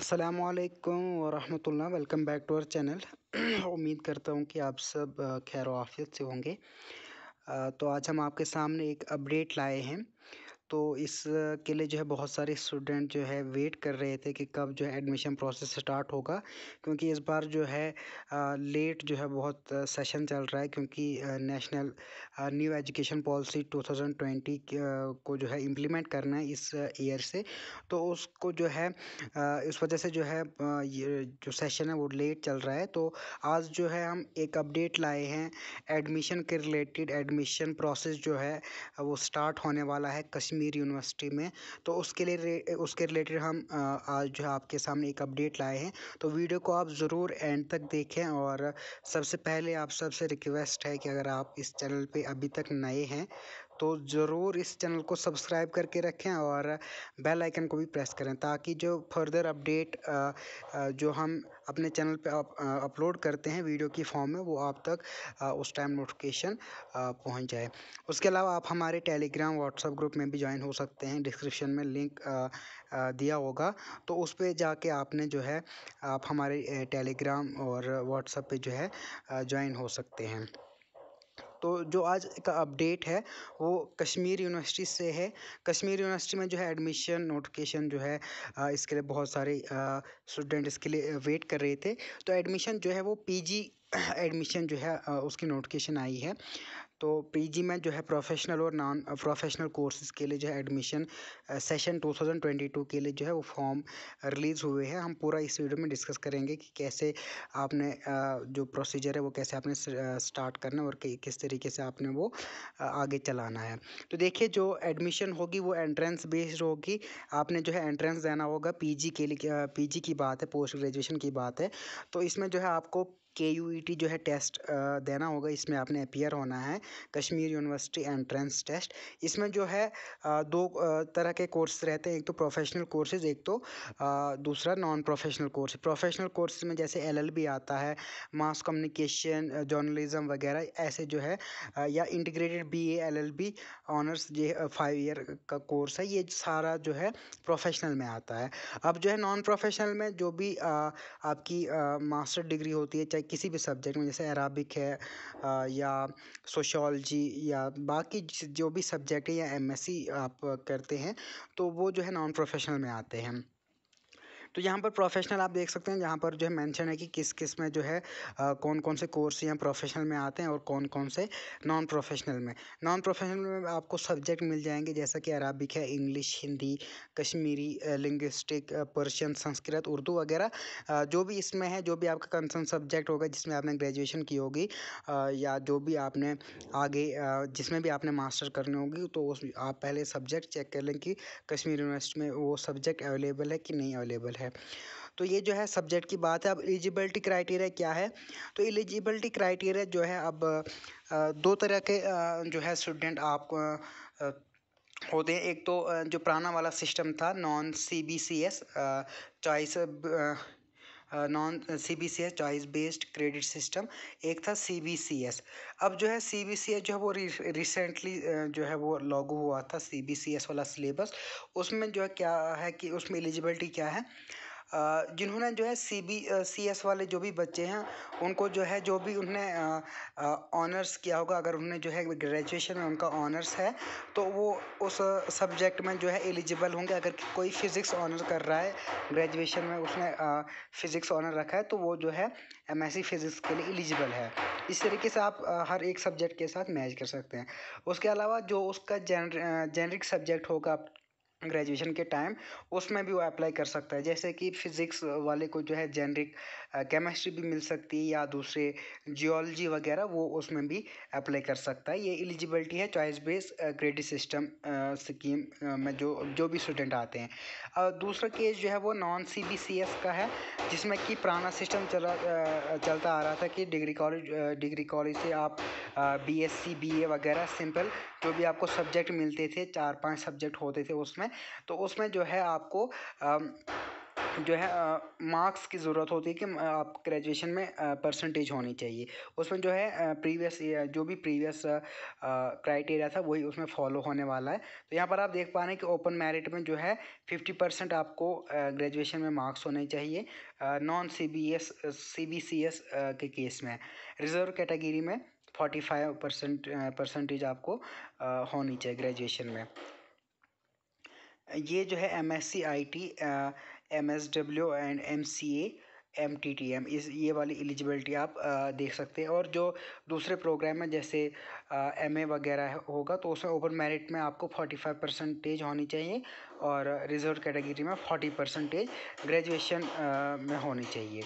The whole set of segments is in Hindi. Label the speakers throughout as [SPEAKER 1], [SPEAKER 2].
[SPEAKER 1] असलकम वरहल welcome back to our channel उम्मीद करता हूँ कि आप सब खैर आफियत से होंगे तो आज हम आपके सामने एक अपडेट लाए हैं तो इसके लिए जो है बहुत सारे स्टूडेंट जो है वेट कर रहे थे कि कब जो है एडमिशन प्रोसेस स्टार्ट होगा क्योंकि इस बार जो है लेट जो है बहुत सेशन चल रहा है क्योंकि नेशनल न्यू एजुकेशन पॉलिसी 2020 को जो है इम्प्लीमेंट करना है इस ईयर से तो उसको जो है इस वजह से जो है जो सेशन है वो लेट चल रहा है तो आज जो है हम एक अपडेट लाए हैं एडमिशन के रिलेटेड एडमिशन प्रोसेस जो है वो स्टार्ट होने वाला है कश्मीर कश्मीर यूनिवर्सिटी में तो उसके लिए उसके रिलेटेड हम आज जो है आपके सामने एक अपडेट लाए हैं तो वीडियो को आप ज़रूर एंड तक देखें और सबसे पहले आप सबसे रिक्वेस्ट है कि अगर आप इस चैनल पर अभी तक नए हैं तो ज़रूर इस चैनल को सब्सक्राइब करके रखें और बेल आइकन को भी प्रेस करें ताकि जो फर्दर अपडेट जो हम अपने चैनल पे अपलोड करते हैं वीडियो की फॉर्म में वो आप तक उस टाइम नोटिफिकेशन पहुंच जाए उसके अलावा आप हमारे टेलीग्राम व्हाट्सएप ग्रुप में भी ज्वाइन हो सकते हैं डिस्क्रिप्शन में लिंक दिया होगा तो उस पर जाके आपने जो है आप हमारे टेलीग्राम और व्हाट्सएप पर जो है ज्वाइन हो सकते हैं तो जो आज का अपडेट है वो कश्मीर यूनिवर्सिटी से है कश्मीर यूनिवर्सिटी में जो है एडमिशन नोटिफिकेशन जो है इसके लिए बहुत सारे स्टूडेंट इसके लिए वेट कर रहे थे तो एडमिशन जो है वो पी जी एडमिशन जो है उसकी नोटिफिकेशन आई है तो पीजी में जो है प्रोफेशनल और नॉन प्रोफेशनल कोर्सेज के लिए जो है एडमिशन सेशन 2022 के लिए जो है वो फॉर्म रिलीज़ हुए हैं हम पूरा इस वीडियो में डिस्कस करेंगे कि कैसे आपने जो प्रोसीजर है वो कैसे आपने स्टार्ट करना है और किस तरीके से आपने वो आगे चलाना है तो देखिए जो एडमिशन होगी वो एंट्रेंस बेस्ड होगी आपने जो है एंट्रेंस देना होगा पी के लिए पी की बात है पोस्ट ग्रेजुएशन की बात है तो इसमें जो है आपको के यू ई टी जो है टेस्ट देना होगा इसमें आपने अपियर होना है कश्मीर यूनिवर्सिटी एंट्रेंस टेस्ट इसमें जो है दो तरह के कोर्स रहते हैं एक तो प्रोफेशनल कोर्सेज एक तो दूसरा non professional course professional course में जैसे एल एल बी आता है मास कम्युनिकेशन जर्नलिज़म वगैरह ऐसे जो है या integrated B A L L B honours ये फाइव ईयर का कोर्स है ये सारा जो है प्रोफेशनल में आता है अब जो है नॉन प्रोफेशनल में जो भी आपकी मास्टर डिग्री होती है चाहे किसी भी सब्जेक्ट में जैसे अराबिक है या सोशोलॉजी या बाकी जो भी सब्जेक्ट है या एम एस सी आप करते हैं तो वो जो है नॉन प्रोफेशनल में आते हैं तो यहाँ पर प्रोफेशनल आप देख सकते हैं जहाँ पर जो है मेंशन है कि किस किस में जो है आ, कौन कौन से कोर्स यहाँ प्रोफेशनल में आते हैं और कौन कौन से नॉन प्रोफेशनल में नॉन प्रोफेशनल में आपको सब्जेक्ट मिल जाएंगे जैसा कि अरबिक है English Hindi Kashmiri linguistic Persian Sanskrit Urdu वगैरह जो भी इसमें है जो भी आपका कंसर्न सब्जेक्ट होगा जिसमें आपने ग्रेजुएशन की होगी या जो भी आपने आगे जिसमें भी आपने मास्टर करनी होगी तो उस आप पहले सब्जेक्ट चेक कर लें कि कश्मीर यूनिवर्सिटी में वो सब्जेक्ट अवेलेबल है कि नहीं अवेलेबल है है तो ये जो है सब्जेक्ट की बात है अब एलिजिबिलिटी क्राइटेरिया क्या है तो एलिजिबिलिटी क्राइटेरिया जो है अब दो तरह के जो है स्टूडेंट आप होते हैं एक तो जो पुराना वाला सिस्टम था non C B C S choice non C B C S choice based credit system एक था सी बी सी एस अब जो है सी बी सी एस जो है वो रिसेंटली जो है वो लागू हुआ था सी बी सी एस वाला सिलेबस उसमें जो है क्या है कि उसमें एलिजिबिलिटी क्या है जिन्होंने जो है सी बी सी एस वाले जो भी बच्चे हैं उनको जो है जो भी उन्हें ऑनर्स किया होगा अगर उन्होंने जो है ग्रेजुएशन में उनका ऑनर्स है तो वो उस सब्जेक्ट में जो है एलिजिबल होंगे अगर कोई फिज़िक्स ऑनर कर रहा है ग्रेजुएशन में उसने फिज़िक्स ऑनर रखा है तो वो जो है एम फिज़िक्स के लिए एलिजिबल है इस तरीके से आप हर एक सब्जेक्ट के साथ मैच कर सकते हैं उसके अलावा जो उसका जेनरिक सब्जेक्ट होगा ग्रेजुएशन के टाइम उसमें भी वो अप्लाई कर सकता है जैसे कि फिज़िक्स वाले को जो है जेनरिक केमिस्ट्री भी मिल सकती है या दूसरे जियोलॉजी वगैरह वो उसमें भी अप्लाई कर सकता है ये एलिजिबिलिटी है choice base credit system scheme में जो जो भी स्टूडेंट आते हैं और दूसरा केस जो है वो non C B C S का है जिसमें कि पुराना सिस्टम चला चलता आ रहा था कि डिग्री कॉलेज डिग्री कॉलेज से आप B S C B A वगैरह सिंपल जो भी आपको सब्जेक्ट मिलते थे चार पाँच सब्जेक्ट होते थे उसमें तो उसमें जो है आपको जो है मार्क्स की ज़रूरत होती है कि आप ग्रेजुएशन में परसेंटेज होनी चाहिए उसमें जो है प्रीवियस जो भी प्रीवियस क्राइटेरिया था वही उसमें फॉलो होने वाला है तो यहाँ पर आप देख पा रहे हैं कि ओपन मेरिट में जो है फिफ्टी परसेंट आपको ग्रेजुएशन में मार्क्स होने चाहिए non C B S C B C S के केस में रिजर्व कैटेगरी में फोर्टी फाइव परसेंट परसेंटेज आपको होनी चाहिए ग्रेजुएशन में ये जो है M S C I T M S W and M C A M T T M इस ये वाली एलिजिबिलिटी आप आ, देख सकते हैं और जो दूसरे प्रोग्राम है जैसे एम ए वगैरह होगा तो उसमें ओपन मेरिट में आपको फोर्टी फाइव परसेंटेज होनी चाहिए और रिजर्व कैटेगरी में फोर्टी परसेंटेज ग्रेजुएशन में होनी चाहिए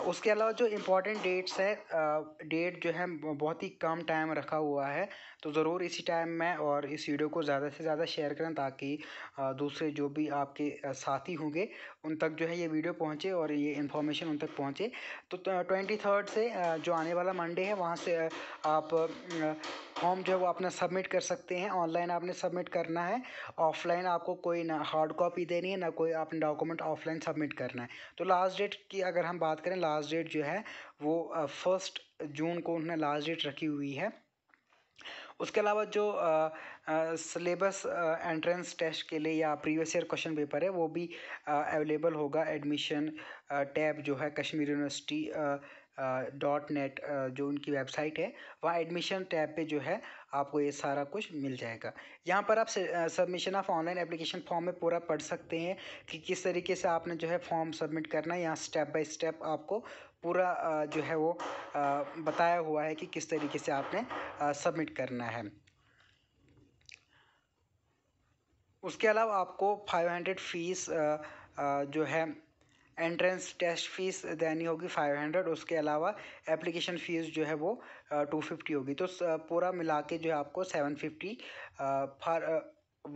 [SPEAKER 1] उसके अलावा जो इम्पोर्टेंट डेट्स है डेट जो है बहुत ही कम टाइम रखा हुआ है तो ज़रूर इसी टाइम में और इस वीडियो को ज़्यादा से ज़्यादा शेयर करें ताकि दूसरे जो भी आपके साथी होंगे उन तक जो है ये वीडियो पहुँचे और ये इन्फॉर्मेशन उन तक पहुँचे तो ट्वेंटी थर्ड से जो आने वाला मंडे है वहाँ से आप फॉर्म जो है वो अपना सबमिट कर सकते हैं ऑनलाइन आपने सबमिट करना है ऑफलाइन आपको कोई ना हार्ड कॉपी देनी है ना कोई आपने डॉक्यूमेंट ऑफलाइन सबमिट करना है तो लास्ट डेट की अगर हम बात करें लास्ट डेट जो है वो फर्स्ट जून को उन्होंने लास्ट डेट रखी हुई है उसके अलावा जो सिलेबस एंट्रेंस टेस्ट के लिए या प्रीवियस ईयर क्वेश्चन पेपर है वो भी अवेलेबल होगा एडमिशन टैब जो है कश्मीर यूनिवर्सिटी डॉट नेट जो उनकी वेबसाइट है वहाँ एडमिशन टैब पे जो है आपको ये सारा कुछ मिल जाएगा यहाँ पर आप submission of online application form में पूरा पढ़ सकते हैं कि किस तरीके से आपने जो है फॉर्म सबमिट करना है यहाँ स्टेप बाय स्टेप आपको पूरा जो है वो बताया हुआ है कि किस तरीके से आपने सबमिट करना है उसके अलावा आपको फाइव हंड्रेड फीस जो है एंट्रेंस टेस्ट फीस देनी होगी फाइव हंड्रेड उसके अलावा एप्लीकेशन फ़ीस जो है वो टू फिफ्टी होगी तो पूरा मिला के जो है आपको seven fifty for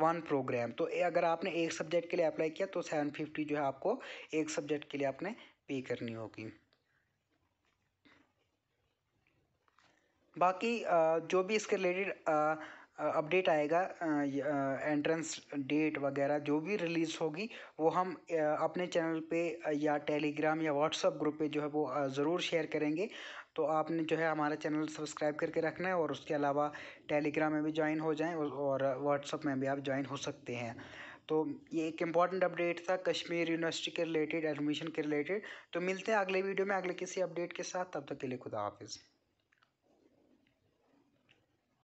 [SPEAKER 1] one programme तो अगर आपने एक सब्जेक्ट के लिए अप्लाई किया तो सेवन फिफ्टी जो है आपको एक सब्जेक्ट के लिए आपने पे करनी होगी बाकी जो भी इसके रिलेटेड अपडेट आएगा एंट्रेंस डेट वगैरह जो भी रिलीज़ होगी वो हम अपने चैनल पे या टेलीग्राम या व्हाट्सअप ग्रुप पे जो है वो ज़रूर शेयर करेंगे तो आपने जो है हमारा चैनल सब्सक्राइब करके रखना है और उसके अलावा टेलीग्राम में भी ज्वाइन हो जाएं और व्हाट्सअप में भी आप ज्वाइन हो सकते हैं तो ये एक इम्पॉर्टेंट अपडेट था कश्मीर यूनिवर्सिटी के रिलेटेड एडमिशन के रिलेटेड तो मिलते हैं अगले वीडियो में अगले किसी अपडेट के साथ तब तक के लिए खुदा हाफिज़